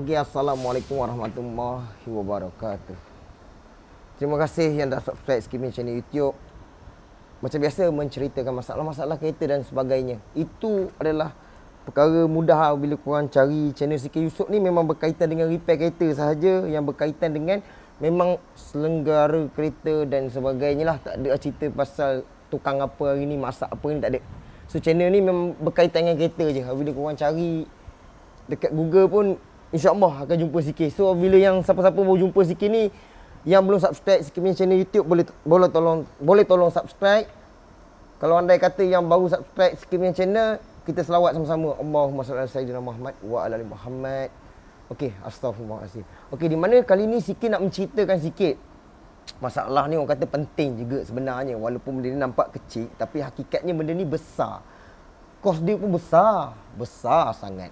pagi Assalamualaikum warahmatullahi wabarakatuh Terima kasih yang dah subscribe skim Channel YouTube Macam biasa menceritakan masalah-masalah kereta dan sebagainya Itu adalah perkara mudah lah bila korang cari channel CK Yusof ni Memang berkaitan dengan repair kereta sahaja Yang berkaitan dengan memang selenggara kereta dan sebagainya lah Tak ada cerita pasal tukang apa hari ni, masak apa ni, tak ada So channel ni memang berkaitan dengan kereta je Bila korang cari dekat Google pun InsyaAllah akan jumpa sikit So bila yang siapa-siapa mau jumpa sikit ni Yang belum subscribe sikit punya channel YouTube Boleh boleh tolong boleh tolong subscribe Kalau andai kata yang baru subscribe sikit punya channel Kita selawat sama-sama Allahumma salam sayyidina Muhammad Wa ala alim Muhammad Okey, astagfirullahalazim. Okey, di mana kali ni sikit nak menceritakan sikit masalah ni orang kata penting juga sebenarnya walaupun benda ni nampak kecil tapi hakikatnya benda ni besar. Kos dia pun besar, besar sangat.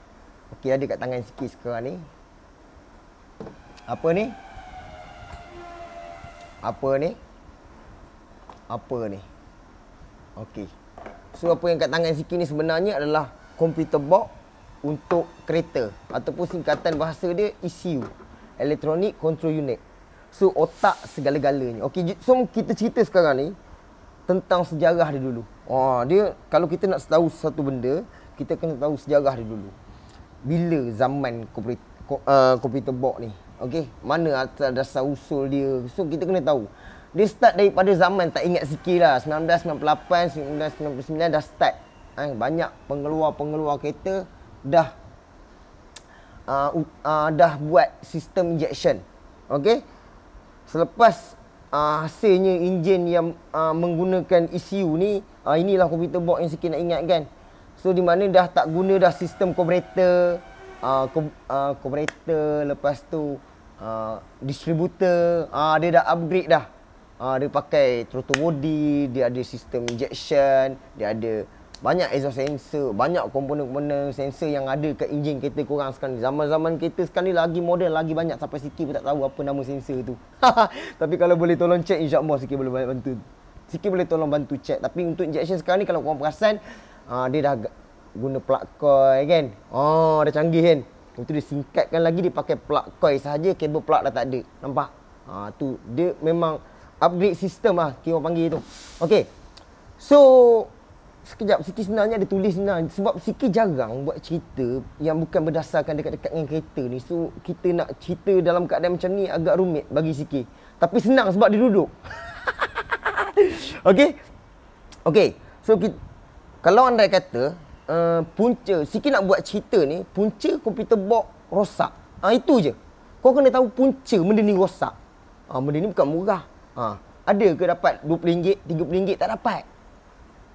Okey ada kat tangan sikit sekarang ni. Apa ni? Apa ni? Apa ni? Okey. So apa yang kat tangan sikit ni sebenarnya adalah computer box untuk kereta ataupun singkatan bahasa dia ECU, Electronic Control Unit. So otak segala-galanya. Okey, so kita cerita sekarang ni tentang sejarah dia dulu. Oh, dia kalau kita nak tahu satu benda, kita kena tahu sejarah dia dulu bila zaman komputer uh, box ni okey mana asal dasar usul dia so kita kena tahu dia start daripada zaman tak ingat sikitlah 1998 1999 dah start eh, banyak pengeluar-pengeluar kereta dah uh, uh, dah buat sistem injection okey selepas uh, hasilnya enjin yang uh, menggunakan ECU ni uh, inilah komputer box yang sikit nak ingat kan So di mana dah tak guna dah sistem komputer, ah, ah, komputer uh, uh, lepas tu uh, distributor, uh, dia dah upgrade dah. Uh, dia pakai throttle body, dia ada sistem injection, dia ada banyak exhaust sensor, banyak komponen-komponen sensor yang ada kat enjin kereta korang sekarang ni. Zaman-zaman kereta sekarang ni lagi model, lagi banyak sampai Siti pun tak tahu apa nama sensor tu. Tapi kalau boleh tolong check, insyaAllah Siti boleh banyak bantu. Siti boleh tolong bantu check. Tapi untuk injection sekarang ni kalau korang perasan, Ah dia dah guna plug coil kan. Oh dah canggih kan. Itu dia singkatkan lagi dia pakai plug coil saja kabel plug dah tak ada. Nampak? Ah tu dia memang upgrade sistem lah kira panggil tu. Okay. So sekejap Siki sebenarnya ada tulis sebenarnya lah. sebab Siki jarang buat cerita yang bukan berdasarkan dekat-dekat dengan kereta ni. So kita nak cerita dalam keadaan macam ni agak rumit bagi Siki. Tapi senang sebab dia duduk. Okay. Okay. So kita kalau anda kata uh, punca sikit nak buat cerita ni punca komputer box rosak ha, itu je kau kena tahu punca benda ni rosak ha, benda ni bukan murah ha, ada ke dapat RM20, RM30 tak dapat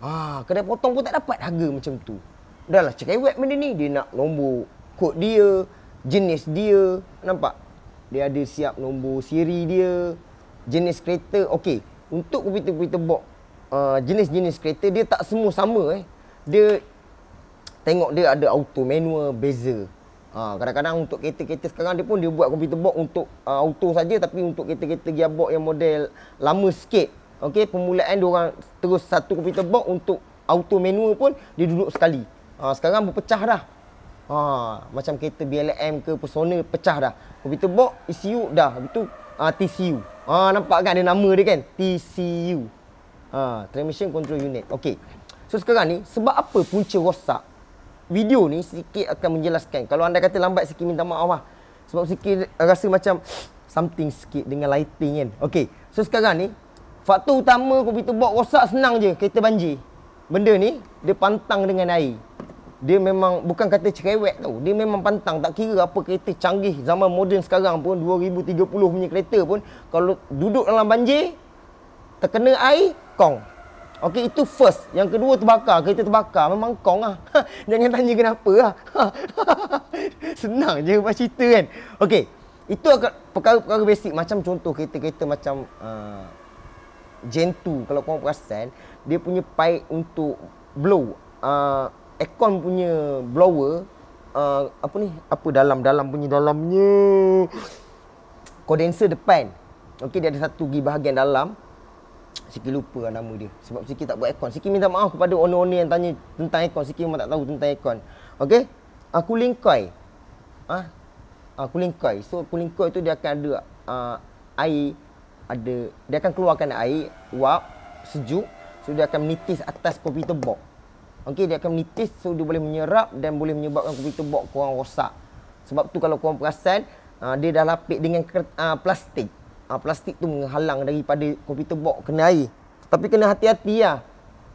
ha, kedai potong pun tak dapat harga macam tu dah lah cerewet benda ni dia nak nombor kod dia jenis dia nampak dia ada siap nombor siri dia jenis kereta okey untuk komputer-komputer box Uh, jenis-jenis kereta dia tak semua sama eh. Dia tengok dia ada auto manual beza. Ha, ah kadang-kadang untuk kereta-kereta sekarang dia pun dia buat computer box untuk uh, auto saja tapi untuk kereta-kereta gearbox yang model lama sikit. Okey, permulaan dia orang terus satu computer box untuk auto manual pun dia duduk sekali. Ah uh, sekarang berpecah dah. Ha, macam kereta BLM ke Persona pecah dah. Computer box ECU dah. Itu uh, TCU. Ha, nampak kan ada nama dia kan? TCU. Ha, transmission control unit. Okey. So sekarang ni sebab apa punca rosak? Video ni sikit akan menjelaskan. Kalau anda kata lambat sikit minta maaf lah. Sebab sikit rasa macam something sikit dengan lighting kan. Okey. So sekarang ni faktor utama komputer box rosak senang je kereta banjir. Benda ni dia pantang dengan air. Dia memang bukan kata cerewet tau. Dia memang pantang tak kira apa kereta canggih zaman moden sekarang pun 2030 punya kereta pun kalau duduk dalam banjir terkena air kong Okey itu first yang kedua terbakar kereta terbakar memang kong ah jangan tanya kenapa lah senang je pasal cerita kan okey itu perkara-perkara basic macam contoh kereta-kereta macam uh, Gen 2 kalau kau perasan dia punya pipe untuk blow uh, aircon punya blower uh, apa ni apa dalam dalam punya dalamnya condenser depan okey dia ada satu di bahagian dalam Siki lupa lah nama dia Sebab Siki tak buat aircon Siki minta maaf kepada owner-owner yang tanya tentang aircon Siki memang tak tahu tentang aircon Okay Aku link koi ha? Aku link koi So aku link tu dia akan ada uh, air ada Dia akan keluarkan air Wap Sejuk So dia akan menitis atas computer box Okay dia akan menitis So dia boleh menyerap dan boleh menyebabkan computer box korang rosak Sebab tu kalau korang perasan uh, Dia dah lapik dengan uh, plastik uh, plastik tu menghalang daripada komputer box kena air. Tapi kena hati-hati lah.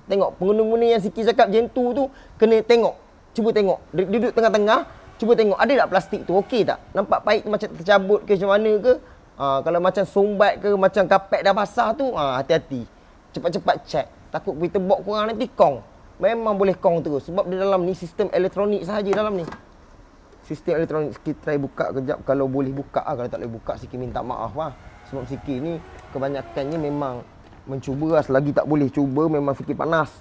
Tengok pengguna-pengguna yang Siki cakap macam tu tu kena tengok. Cuba tengok. Duduk tengah-tengah. Cuba tengok ada tak plastik tu okey tak? Nampak pahit tu macam tercabut ke macam mana ke? Ha, kalau macam sombat ke macam kapek dah basah tu ha, hati-hati. Cepat-cepat check. Takut kita bok kurang nanti kong. Memang boleh kong terus sebab di dalam ni sistem elektronik sahaja dalam ni. Sistem elektronik kita try buka kejap kalau boleh buka ah kalau tak boleh buka sikit minta maaf lah sebab fikir ni kebanyakannya memang mencuba lah selagi tak boleh cuba memang fikir panas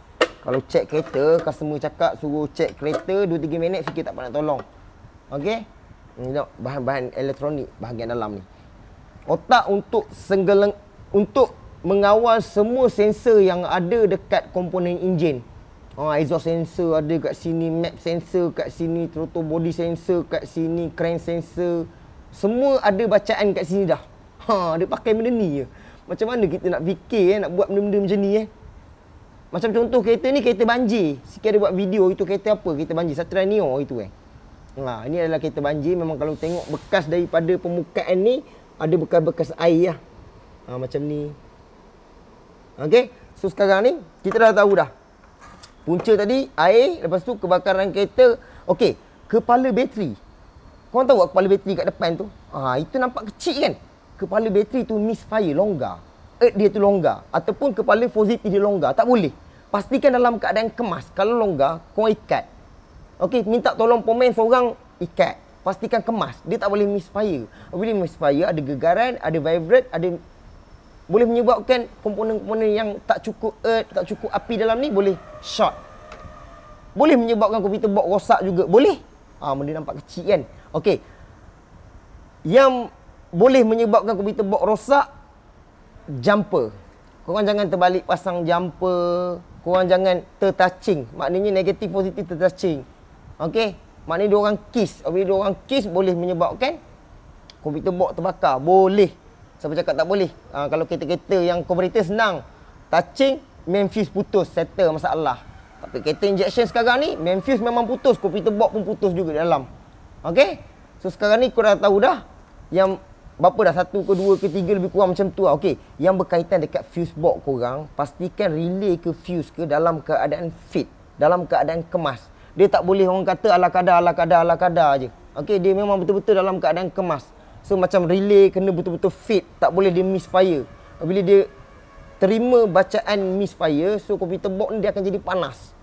kalau cek kereta customer cakap suruh cek kereta 2-3 minit fikir tak pernah tolong ok tengok bahan-bahan elektronik bahagian dalam ni otak untuk senggeleng untuk mengawal semua sensor yang ada dekat komponen enjin Ha, exhaust sensor ada kat sini, map sensor kat sini, throttle body sensor kat sini, crane sensor. Semua ada bacaan kat sini dah. Ha, dia pakai benda ni je. Macam mana kita nak fikir eh, nak buat benda-benda macam ni eh? Macam contoh kereta ni kereta banjir. Sikit ada buat video itu kereta apa? Kereta banjir Satria Neo itu eh. Ha, ini adalah kereta banjir memang kalau tengok bekas daripada permukaan ni ada bekas-bekas air lah. Ha, macam ni. Okey. So sekarang ni kita dah tahu dah. Punca tadi air lepas tu kebakaran kereta. Okey. Kepala bateri. Kau tahu kepala bateri kat depan tu? Ha, itu nampak kecil kan? kepala bateri tu misfire longgar earth dia tu longgar ataupun kepala positif dia longgar tak boleh pastikan dalam keadaan kemas kalau longgar kau ikat okey minta tolong pemain seorang ikat pastikan kemas dia tak boleh misfire bila misfire ada gegaran ada vibrate ada boleh menyebabkan komponen-komponen yang tak cukup earth tak cukup api dalam ni boleh shot. boleh menyebabkan komputer box rosak juga boleh ah ha, benda nampak kecil kan okey yang boleh menyebabkan komputer box rosak jumper korang jangan terbalik pasang jumper korang jangan tertouching maknanya negatif positif tertouching okey maknanya dua orang kiss apabila dua orang kiss boleh menyebabkan komputer box terbakar boleh siapa cakap tak boleh ha, kalau kereta-kereta yang komputer senang touching main fuse putus settle masalah tapi kereta injection sekarang ni main fuse memang putus komputer box pun putus juga dalam okey so sekarang ni korang dah tahu dah yang berapa dah satu ke dua ke tiga lebih kurang macam tu lah. Okey, yang berkaitan dekat fuse box korang, pastikan relay ke fuse ke dalam keadaan fit, dalam keadaan kemas. Dia tak boleh orang kata ala kadar, ala kadar, ala kadar aje. Okey, dia memang betul-betul dalam keadaan kemas. So macam relay kena betul-betul fit, tak boleh dia misfire. Bila dia terima bacaan misfire, so komputer box ni dia akan jadi panas.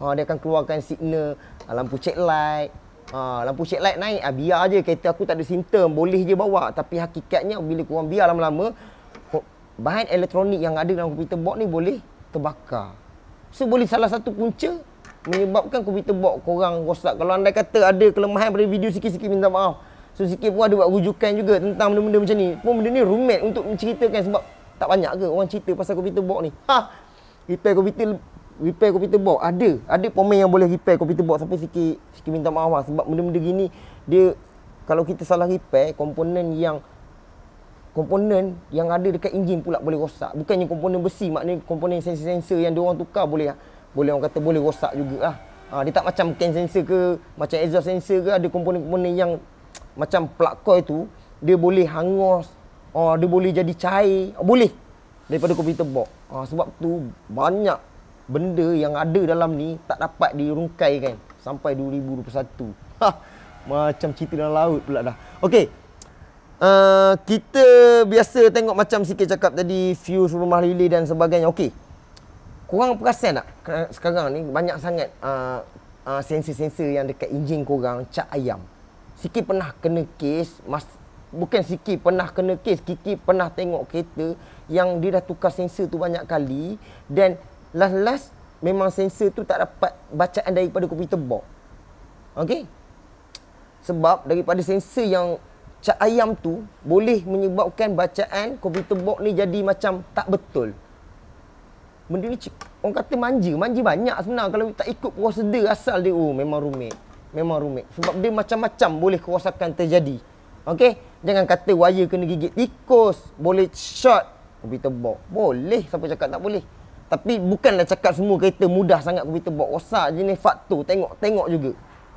Ha, dia akan keluarkan signal lampu check light Ha, lampu shade light naik ah, Biar je kereta aku tak ada simptom Boleh je bawa Tapi hakikatnya Bila korang biar lama-lama Bahan elektronik yang ada dalam komputer box ni Boleh terbakar So boleh salah satu punca Menyebabkan komputer box korang rosak Kalau anda kata ada kelemahan pada video sikit-sikit Minta maaf So sikit pun ada buat rujukan juga Tentang benda-benda macam ni Pun benda ni rumit untuk menceritakan Sebab tak banyak ke orang cerita pasal komputer box ni Ha! Repair komputer repair komputer box ada ada pemain yang boleh repair komputer box sampai sikit sikit minta maaf lah. sebab benda-benda gini dia kalau kita salah repair komponen yang komponen yang ada dekat enjin pula boleh rosak bukannya komponen besi maknanya komponen sensor-sensor yang dia orang tukar boleh lah. boleh orang kata boleh rosak jugalah ha, dia tak macam can sensor ke macam exhaust sensor ke ada komponen-komponen yang macam plug coil tu dia boleh hangus oh ha, dia boleh jadi cair ha, boleh daripada komputer box ha, sebab tu banyak benda yang ada dalam ni tak dapat dirungkai kan sampai 2021. Ha, macam cerita dalam laut pula dah. Okey. Uh, kita biasa tengok macam sikit cakap tadi fuse rumah relay dan sebagainya. Okey. Korang perasan tak sekarang ni banyak sangat uh, uh, sensor-sensor yang dekat enjin korang cak ayam. Siki pernah kena kes mas Bukan Siki pernah kena kes Siki pernah tengok kereta Yang dia dah tukar sensor tu banyak kali Dan last-last memang sensor tu tak dapat bacaan daripada komputer box. okay? Sebab daripada sensor yang cak ayam tu boleh menyebabkan bacaan komputer box ni jadi macam tak betul. Benda ni orang kata manja, manja banyak sebenarnya kalau tak ikut dia asal dia oh memang rumit. Memang rumit sebab dia macam-macam boleh kerosakan terjadi. okay? jangan kata wayar kena gigit tikus, boleh shot komputer box. Boleh siapa cakap tak boleh. Tapi bukanlah cakap semua kereta mudah sangat komputer buat rosak je ni faktor tengok-tengok juga.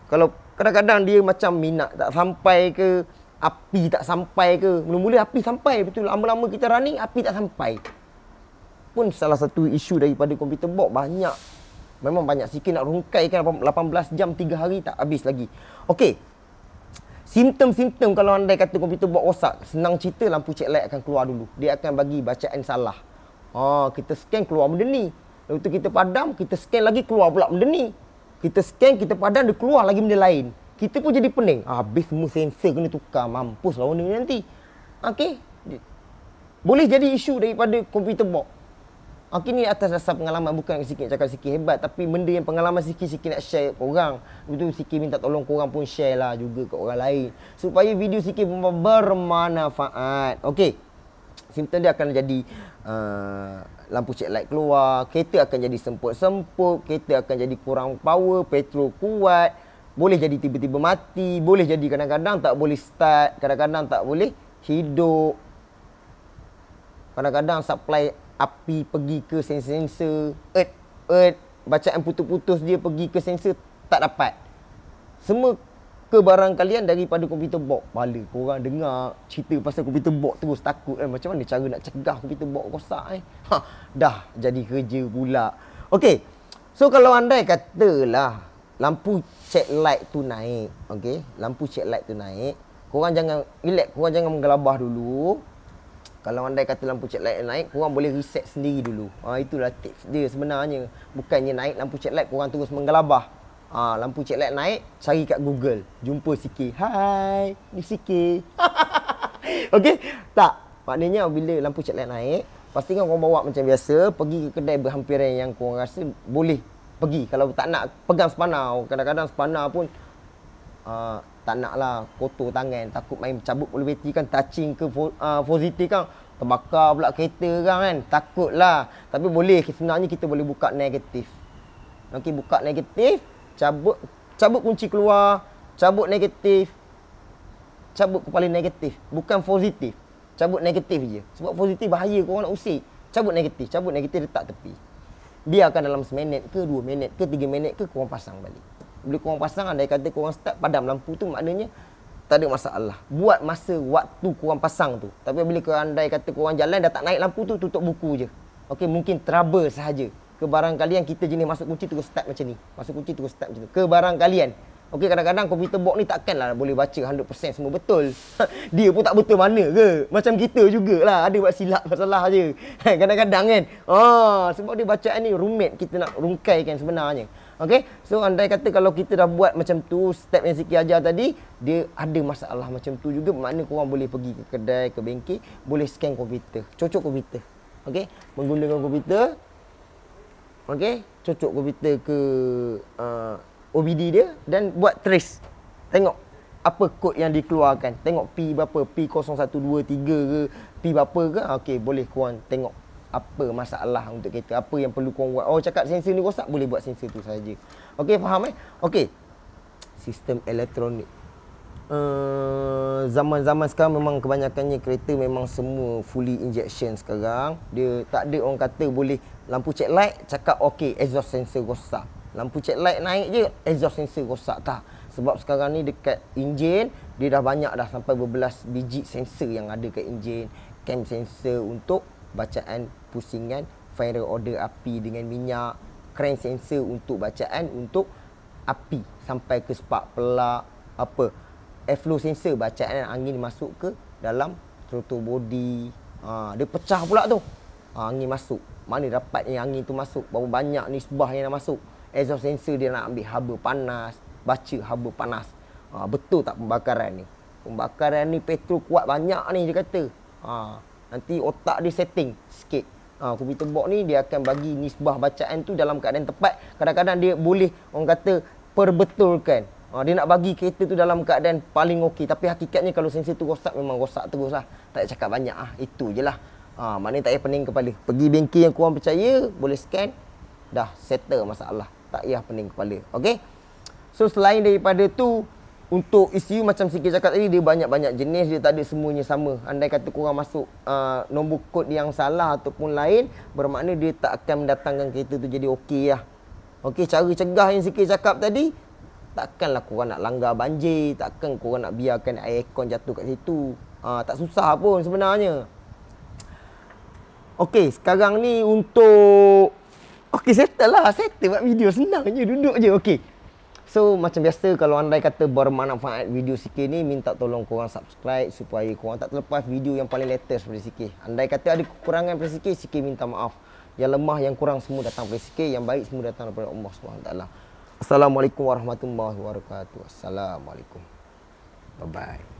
Kalau kadang-kadang dia macam minat tak sampai ke api tak sampai ke mula-mula api sampai betul lama-lama kita running api tak sampai pun salah satu isu daripada komputer box banyak memang banyak sikit nak rungkai kan 18 jam 3 hari tak habis lagi okey simptom-simptom kalau anda kata komputer box rosak senang cerita lampu check light akan keluar dulu dia akan bagi bacaan salah Ha, kita scan keluar benda ni. Lepas tu kita padam, kita scan lagi keluar pula benda ni. Kita scan, kita padam, dia keluar lagi benda lain. Kita pun jadi pening. Ha, habis semua sensor kena tukar. Mampus lah owner nanti. Okey. Boleh jadi isu daripada komputer box. Okey ni atas rasa pengalaman bukan sikit cakap sikit hebat tapi benda yang pengalaman sikit-sikit nak share kat orang. Lepas tu sikit minta tolong korang pun share lah juga kat orang lain supaya video sikit bermanfaat. Okay simptom dia akan jadi uh, lampu check light keluar, kereta akan jadi semput-semput, kereta akan jadi kurang power, petrol kuat, boleh jadi tiba-tiba mati, boleh jadi kadang-kadang tak boleh start, kadang-kadang tak boleh hidup. Kadang-kadang supply api pergi ke sensor-sensor, earth, earth, bacaan putus-putus dia pergi ke sensor, tak dapat. Semua ke barang kalian daripada komputer box pala kau orang dengar cerita pasal komputer box terus takut eh macam mana cara nak cegah komputer box rosak eh ha dah jadi kerja pula okey so kalau andai katalah lampu check light tu naik okey lampu check light tu naik kau orang jangan relax kau orang jangan menggelabah dulu kalau andai kata lampu check light naik kau orang boleh reset sendiri dulu ha itulah tips dia sebenarnya bukannya naik lampu check light kau orang terus menggelabah Ah, lampu cek led naik, cari kat Google. Jumpa CK. Hai, ni CK. Okey? Tak. Maknanya bila lampu cek led naik, pastikan kau bawa macam biasa, pergi ke kedai berhampiran yang kau rasa boleh pergi. Kalau tak nak pegang spanar, kadang-kadang spanar pun uh, tak nak lah kotor tangan. Takut main cabut boleh beti kan, touching ke uh, kan. Terbakar pula kereta kan kan. Takut lah. Tapi boleh. Sebenarnya kita boleh buka negatif. Okey, buka negatif cabut cabut kunci keluar, cabut negatif. Cabut kepala negatif, bukan positif. Cabut negatif je. Sebab positif bahaya kau nak usik. Cabut negatif, cabut negatif letak tepi. Biarkan dalam seminit ke dua minit ke tiga minit ke kau pasang balik. Bila kau pasang andai kata kau orang start padam lampu tu maknanya tak ada masalah. Buat masa waktu kau orang pasang tu. Tapi bila kau andai kata kau orang jalan dah tak naik lampu tu tutup buku je. Okey mungkin trouble sahaja kebarangkalian kita jenis masuk kunci terus start macam ni. Masuk kunci terus start macam tu. Kebarangkalian. Okey kadang-kadang komputer box ni takkanlah boleh baca 100% semua betul. Dia pun tak betul mana ke? Macam kita jugalah ada buat silap salah aje. kadang-kadang kan. Ah oh, sebab dia bacaan ni rumit kita nak rungkai kan sebenarnya. Okey. So andai kata kalau kita dah buat macam tu step yang sikit aja tadi, dia ada masalah macam tu juga makna kau orang boleh pergi ke kedai, ke bengkel, boleh scan komputer. Cocok komputer. Okey. Menggunakan komputer Okey, cocok komputer ke uh, OBD dia dan buat trace. Tengok apa kod yang dikeluarkan. Tengok P berapa, P0123 ke, P berapa ke. Ah, okey, boleh kau tengok apa masalah untuk kereta apa yang perlu kau buat oh cakap sensor ni rosak boleh buat sensor tu saja okey faham eh okey sistem elektronik Eh, zaman-zaman uh, sekarang memang kebanyakannya kereta memang semua fully injection sekarang. Dia tak ada orang kata boleh lampu check light cakap okey exhaust sensor rosak. Lampu check light naik je exhaust sensor rosak tak. Sebab sekarang ni dekat enjin dia dah banyak dah sampai berbelas biji sensor yang ada kat enjin, cam sensor untuk bacaan pusingan fire order api dengan minyak, crank sensor untuk bacaan untuk api sampai ke spark pelak apa airflow sensor bacaan angin masuk ke dalam throttle body ha, dia pecah pula tu ha, angin masuk mana dapat yang angin tu masuk berapa banyak nisbah yang nak masuk exhaust sensor dia nak ambil haba panas baca haba panas ha, betul tak pembakaran ni pembakaran ni petrol kuat banyak ni dia kata ha, nanti otak dia setting sikit ha, computer box ni dia akan bagi nisbah bacaan tu dalam keadaan tepat kadang-kadang dia boleh orang kata perbetulkan Ha, dia nak bagi kereta tu dalam keadaan paling okey. Tapi hakikatnya kalau sensi tu rosak, memang rosak terus lah. Tak nak cakap banyak lah. Itu je lah. Ha, maknanya tak payah pening kepala. Pergi bengkel yang korang percaya, boleh scan. Dah settle masalah. Tak payah pening kepala. Okay? So selain daripada tu, untuk ECU macam sikit cakap tadi, dia banyak-banyak jenis. Dia tak ada semuanya sama. Andai kata korang masuk uh, nombor kod yang salah ataupun lain, bermakna dia tak akan mendatangkan kereta tu jadi okey lah. Okey, cara cegah yang sikit cakap tadi, takkanlah korang nak langgar banjir, takkan korang nak biarkan air aircon jatuh kat situ. Uh, tak susah pun sebenarnya. Okey, sekarang ni untuk Okey, settle lah. Settle buat video senang je, duduk je. Okey. So, macam biasa kalau anda kata bermanfaat video CK ni, minta tolong korang subscribe supaya korang tak terlepas video yang paling latest daripada CK. Andai kata ada kekurangan daripada CK, CK minta maaf. Yang lemah, yang kurang semua datang daripada CK. Yang baik semua datang daripada Allah SWT. Assalamualaikum warahmatullahi wabarakatuh. Assalamualaikum. Bye bye.